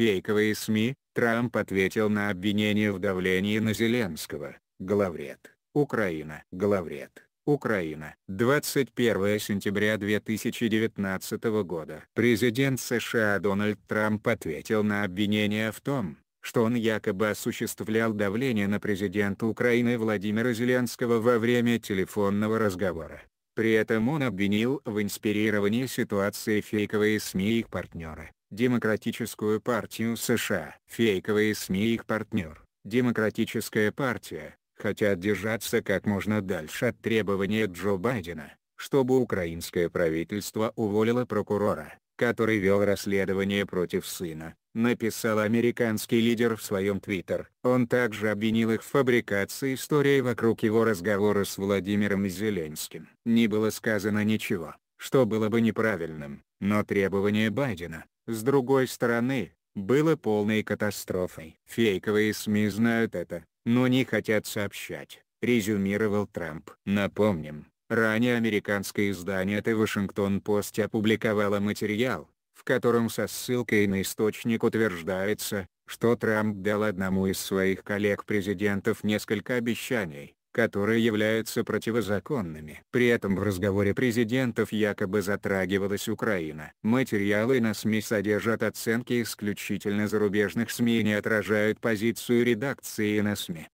фейковые СМИ, Трамп ответил на обвинение в давлении на Зеленского, главред, Украина, главред, Украина, 21 сентября 2019 года. Президент США Дональд Трамп ответил на обвинение в том, что он якобы осуществлял давление на президента Украины Владимира Зеленского во время телефонного разговора. При этом он обвинил в инспирировании ситуации фейковые СМИ и их партнеры. Демократическую партию США. Фейковые СМИ их партнер, Демократическая партия, хотят держаться как можно дальше от требования Джо Байдена, чтобы украинское правительство уволило прокурора, который вел расследование против сына, написал американский лидер в своем твиттер. Он также обвинил их в фабрикации истории вокруг его разговора с Владимиром Зеленским. Не было сказано ничего, что было бы неправильным, но требование Байдена, с другой стороны, было полной катастрофой. Фейковые СМИ знают это, но не хотят сообщать, резюмировал Трамп. Напомним, ранее американское издание The Washington Post опубликовало материал, в котором со ссылкой на источник утверждается, что Трамп дал одному из своих коллег-президентов несколько обещаний, которые являются противозаконными. При этом в разговоре президентов якобы затрагивалась Украина. Материалы на СМИ содержат оценки исключительно зарубежных СМИ и не отражают позицию редакции на СМИ.